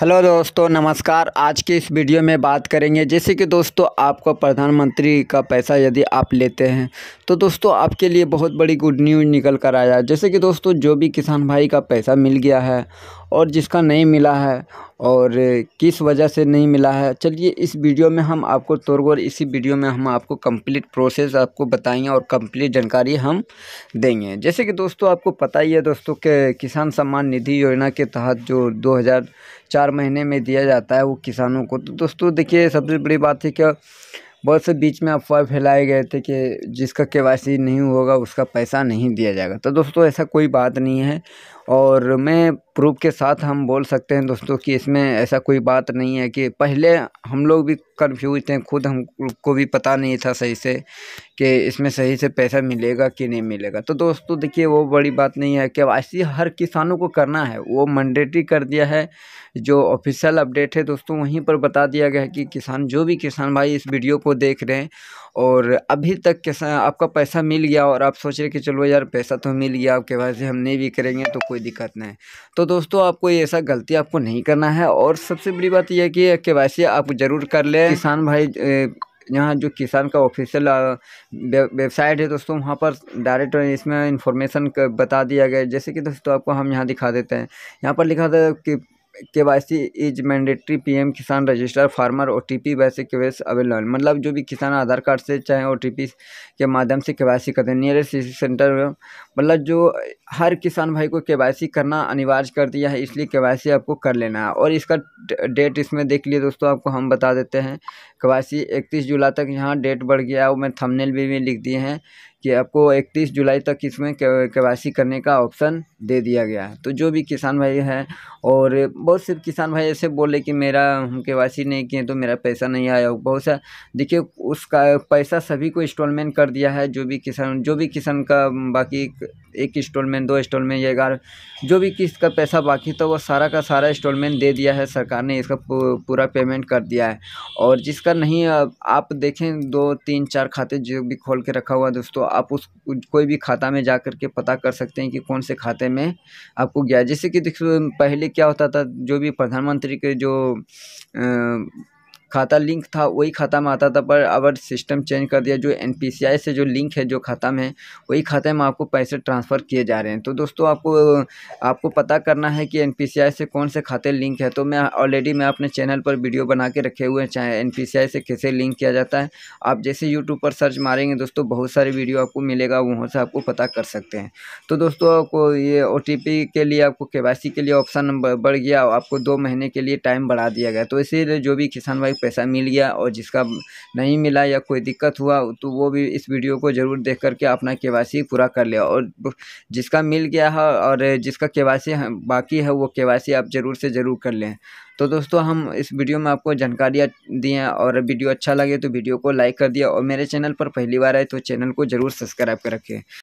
hello दोस्तों नमस्कार आज के इस वीडियो में बात करेंगे जैसे कि दोस्तों आपको प्रधानमंत्री का पैसा यदि आप लेते हैं तो दोस्तों आपके लिए बहुत बड़ी गुड न्यूज़ निकल कर आया जैसे कि दोस्तों जो भी किसान भाई का पैसा मिल गया है और जिसका नहीं मिला है और किस वजह से नहीं मिला है चलिए इस वीडियो में हम आपको तोड़गोर इसी वीडियो में हम आपको कंप्लीट प्रोसेस आपको बताएंगे और कंप्लीट जानकारी हम देंगे जैसे कि दोस्तों आपको पता ही है दोस्तों के किसान सम्मान निधि योजना के तहत जो 2004 महीने में दिया जाता है वो किसानों को तो दोस्तों देखिए सबसे बड़ी बात है क्या बहुत से बीच में अफवाह फैलाए गए थे कि जिसका के नहीं होगा उसका पैसा नहीं दिया जाएगा तो दोस्तों ऐसा कोई बात नहीं है और मैं प्रूफ के साथ हम बोल सकते हैं दोस्तों कि इसमें ऐसा कोई बात नहीं है कि पहले हम लोग भी कन्फ्यूज थे खुद हम को भी पता नहीं था सही से कि इसमें सही से पैसा मिलेगा कि नहीं मिलेगा तो दोस्तों देखिए वो बड़ी बात नहीं है कि ऐसी हर किसानों को करना है वो मंडेटरी कर दिया है जो ऑफिशियल अपडेट है दोस्तों वहीं पर बता दिया गया है कि किसान जो भी किसान भाई इस वीडियो को देख रहे हैं और अभी तक किसान आपका पैसा मिल गया और आप सोच रहे कि चलो यार पैसा तो मिल गया आपके वैसे हम नहीं भी करेंगे तो कोई कोई दिक्कत नहीं है तो दोस्तों आपको ये ऐसा गलती आपको नहीं करना है और सबसे बड़ी बात यह है कि के आप ज़रूर कर लें किसान भाई यहाँ जो किसान का ऑफिशियल वेबसाइट है दोस्तों वहाँ पर डायरेक्ट इसमें इंफॉर्मेशन बता दिया गया जैसे कि दोस्तों आपको हम यहाँ दिखा देते हैं यहाँ पर लिखा था कि K Y is mandatory PM Kisan register farmer O T P वैसे वैसे अवेलेबल मतलब जो भी किसान आधार कार्ड से चाहे पी के माध्यम से सी करते हैं नियरेस्ट सेंटर मतलब जो हर किसान भाई को सी करना अनिवार्य कर दिया है इसलिए सी आपको कर लेना है और इसका डेट इसमें देख लिए दोस्तों आपको हम बता देते हैं सी इकतीस जुलाई तक यहाँ डेट बढ़ गया है वो मैं थमनेल भी, भी लिख दिए हैं कि आपको इकतीस जुलाई तक इसमें के वाई सी करने का ऑप्शन दे दिया गया है तो जो भी किसान भाई है और बहुत से किसान भाई ऐसे बोले कि मेरा हम के वाई सी नहीं किए तो मेरा पैसा नहीं आया बहुत सा देखिए उसका पैसा सभी को इंस्टॉलमेंट कर दिया है जो भी किसान जो भी किसान का बाकी एक इंस्टॉलमेंट दो इंस्टॉलमेंट या ग्यारह जो भी किस्त का पैसा बाकी था वो सारा का सारा इंस्टॉलमेंट दे दिया है सरकार ने इसका पूरा पेमेंट कर दिया है और जिसका नहीं आप देखें दो तीन चार खाते जो भी खोल के रखा हुआ दोस्तों आप उस कोई भी खाता में जा कर के पता कर सकते हैं कि कौन से खाते में आपको गया जैसे कि देखो पहले क्या होता था जो भी प्रधानमंत्री के जो खाता लिंक था वही खाता में आता था पर अब सिस्टम चेंज कर दिया जो एन से जो लिंक है जो खाता में वही खाते में आपको पैसे ट्रांसफ़र किए जा रहे हैं तो दोस्तों आपको आपको पता करना है कि एन से कौन से खाते लिंक है तो मैं ऑलरेडी मैं अपने चैनल पर वीडियो बना के रखे हुए हैं चाहे एन से कैसे लिंक किया जाता है आप जैसे यूट्यूब पर सर्च मारेंगे दोस्तों बहुत सारे वीडियो आपको मिलेगा वहाँ से आपको पता कर सकते हैं तो दोस्तों आपको ये ओ के लिए आपको के के लिए ऑप्शन बढ़ गया आपको दो महीने के लिए टाइम बढ़ा दिया गया तो इसीलिए जो भी किसान भाई तक पैसा मिल गया और जिसका नहीं मिला या कोई दिक्कत हुआ तो वो भी इस वीडियो को ज़रूर देख करके अपना के पूरा कर लिया और जिसका मिल गया है और जिसका के बाकी है वो के वाई सी आप ज़रूर से ज़रूर कर लें तो दोस्तों हम इस वीडियो में आपको जानकारियाँ दी हैं और वीडियो अच्छा लगे तो वीडियो को लाइक कर दिया और मेरे चैनल पर पहली बार आए तो चैनल को ज़रूर सब्सक्राइब कर रखें